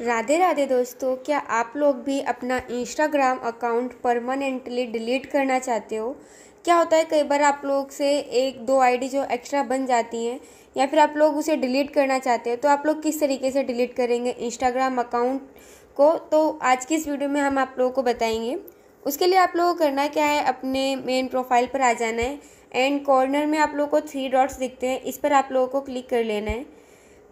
राधे राधे दोस्तों क्या आप लोग भी अपना इंस्टाग्राम अकाउंट परमानेंटली डिलीट करना चाहते हो क्या होता है कई बार आप लोग से एक दो आईडी जो एक्स्ट्रा बन जाती हैं या फिर आप लोग उसे डिलीट करना चाहते हो तो आप लोग किस तरीके से डिलीट करेंगे इंस्टाग्राम अकाउंट को तो आज की इस वीडियो में हम आप लोगों को बताएंगे उसके लिए आप लोगों को करना क्या है अपने मेन प्रोफाइल पर आ जाना है एंड कॉर्नर में आप लोगों को थ्री डॉट्स दिखते हैं इस पर आप लोगों को क्लिक कर लेना है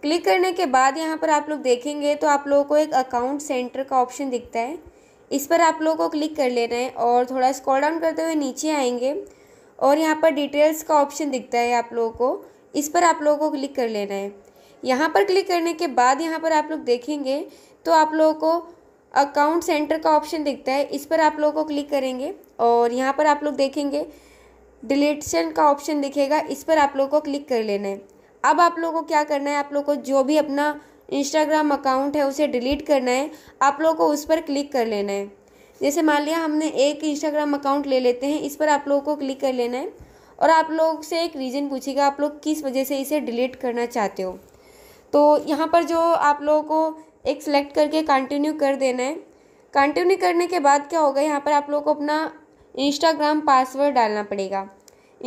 क्लिक करने के बाद यहाँ पर आप लोग देखेंगे तो आप लोगों को एक अकाउंट सेंटर का ऑप्शन दिखता है इस पर आप लोगों को क्लिक कर लेना है और थोड़ा स्क्रॉल डाउन करते हुए नीचे आएंगे और यहाँ पर डिटेल्स का ऑप्शन दिखता है आप लोगों को इस पर आप लोगों को क्लिक कर लेना है यहाँ पर क्लिक करने के बाद यहाँ पर आप लोग देखेंगे तो आप लोगों को अकाउंट सेंटर का ऑप्शन दिखता है इस पर आप लोगों को क्लिक करेंगे और यहाँ पर आप लोग देखेंगे डिलीटशन का ऑप्शन दिखेगा इस पर आप लोगों को क्लिक कर लेना है अब आप लोगों को क्या करना है आप लोग को जो भी अपना इंस्टाग्राम अकाउंट है उसे डिलीट करना है आप लोगों को उस पर क्लिक कर लेना है जैसे मान लिया हमने एक इंस्टाग्राम अकाउंट ले लेते हैं इस पर आप लोगों को क्लिक कर लेना है और आप लोग से एक रीज़न पूछेगा आप लोग किस वजह से इसे डिलीट करना चाहते हो तो यहाँ पर जो आप लोगों को एक सिलेक्ट करके कंटिन्यू कर देना है कंटिन्यू करने के बाद क्या होगा यहाँ पर आप लोगों को अपना इंस्टाग्राम पासवर्ड डालना पड़ेगा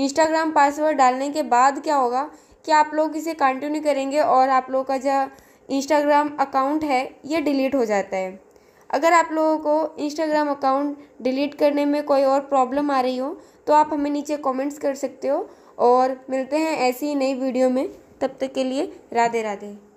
इंस्टाग्राम पासवर्ड डालने के बाद क्या होगा कि आप लोग इसे कंटिन्यू करेंगे और आप लोगों का जो इंस्टाग्राम अकाउंट है ये डिलीट हो जाता है अगर आप लोगों को इंस्टाग्राम अकाउंट डिलीट करने में कोई और प्रॉब्लम आ रही हो तो आप हमें नीचे कमेंट्स कर सकते हो और मिलते हैं ऐसी नई वीडियो में तब तक के लिए राधे राधे